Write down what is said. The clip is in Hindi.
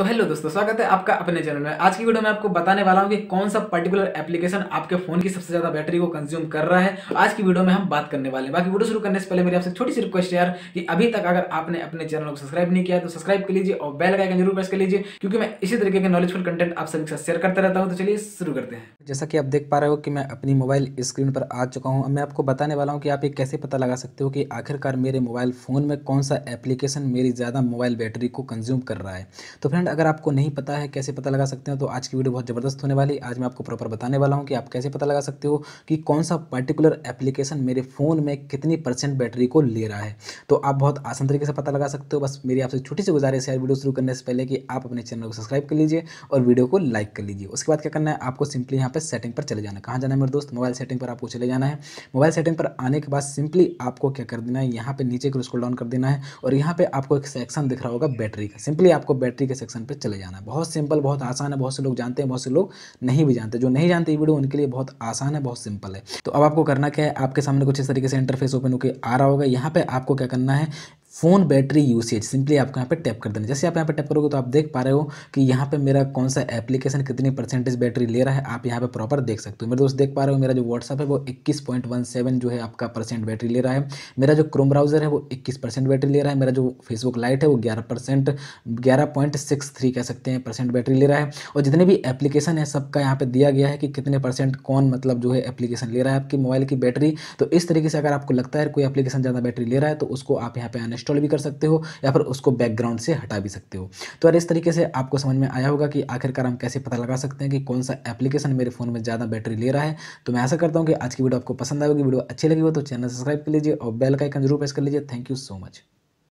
तो हेलो दोस्तों स्वागत है आपका अपने चैनल में आज की वीडियो में आपको बताने वाला हूँ कि कौन सा पर्टिकुलर एप्लीकेशन आपके फोन की सबसे ज्यादा बैटरी को कंज्यूम कर रहा है आज की वीडियो में हम बात करने वाले हैं बाकी वीडियो शुरू करने से पहले मेरी आपसे छोटी सी रिक्वेस्ट यार कि अभी तक अगर आपने अपने चैनल को सब्सक्राइब नहीं किया तो सब्सक्राइब कर लीजिए और बेल आइकन जरूर प्रेस कर लीजिए क्योंकि मैं इसी तरीके के नॉलेजफुल कंटेंट आप सभी के साथ शेयर करता रहता हूँ तो चलिए शुरू करते हैं जैसा कि आप देख पा रहे हो कि मैं अपनी मोबाइल स्क्रीन पर आ चुका हूँ मैं आपको बताने वाला हूँ कि आप ये कैसे पता लगा सकते हो कि आखिरकार मेरे मोबाइल फोन में कौन सा एप्लीकेशन मेरी ज्यादा मोबाइल बैटरी को कंज्यूम कर रहा है तो फ्रेंड अगर आपको नहीं पता है कैसे पता लगा सकते हो तो आज की वीडियो बहुत ज़बरदस्त होने वाली आज मैं आपको प्रॉपर बताने वाला हूँ कि आप कैसे पता लगा सकते हो कि कौन सा पर्टिकुलर एप्लीकेशन मेरे फ़ोन में कितनी परसेंट बैटरी को ले रहा है तो आप बहुत आसान तरीके से पता लगा सकते हो बस मेरी आपसे छोटी सी गुजारिश है वीडियो शुरू करने से पहले कि आप अपने चैनल को सब्सक्राइब कर लीजिए और वीडियो को लाइक कर लीजिए उसके बाद क्या करना है आपको सिंपली यहाँ पर सेटिंग पर चले जाना कहाँ जाना है मेरे दोस्त मोबाइल सेटिंग पर आपको चले जाना है मोबाइल सेटिंग पर आने के बाद सिंपली आपको क्या कर देना है यहाँ पर नीचे क्रोस्कोल डाउन कर देना है और यहाँ पर आपको एक सेक्शन दिख रहा होगा बैटरी का सिंपली आपको बैटरी के सेक्शन ऑप्शन पर चले जाना है बहुत सिंपल बहुत आसान है बहुत से लोग जानते हैं बहुत से लोग नहीं भी जानते जो नहीं जानते ये वीडियो उनके लिए बहुत आसान है बहुत सिंपल है तो अब आपको करना क्या है आपके सामने कुछ इस तरीके से इंटरफेस ओपन होकर आ रहा होगा यहाँ पर आपको क्या करना है फ़ोन बैटरी यूसेज सिंपली आपको यहाँ पे टैप कर देना जैसे आप यहाँ पे टैप करोगे तो आप देख पा रहे हो कि यहाँ पे मेरा कौन सा एप्लीकेशन कितनी परसेंटेज बैटरी ले रहा है आप यहाँ पे प्रॉपर देख सकते हो मेरे दोस्त देख पा रहे हो मेरा जो व्हाट्सअप है वो 21.17 जो है आपका परसेंट बैटरी ले रहा है मेरा जो क्रोम ब्राउजर है वो इक्कीस बैटरी ले रहा है मेरा जो फेसबुक लाइट है वो ग्यारह परसेंट कह सकते हैं परसेंट बैटरी ले रहा है और जितने भी एप्लीकेशन है सबका यहाँ पर दिया गया है कि कितने परसेंट कौन मतलब जो है एप्लीकेशन ले रहा है आपकी मोबाइल की बैटरी तो इस तरीके से अगर आपको लगता है कोई एप्लीकेशन ज़्यादा बैटरी ले रहा है तो उसको आप यहाँ पर आने इंस्टॉल भी कर सकते हो या फिर उसको बैकग्राउंड से हटा भी सकते हो तो यार इस तरीके से आपको समझ में आया होगा कि आखिरकार हम कैसे पता लगा सकते हैं कि कौन सा एप्लीकेशन मेरे फ़ोन में ज़्यादा बैटरी ले रहा है तो मैं ऐसा करता हूँ कि आज की वीडियो आपको पसंद आएगी वीडियो अच्छी लगी हो तो चैनल सब्सक्राइब कर लीजिए और बेल का आइकन जरूर प्रेस कर लीजिए थैंक यू सो मच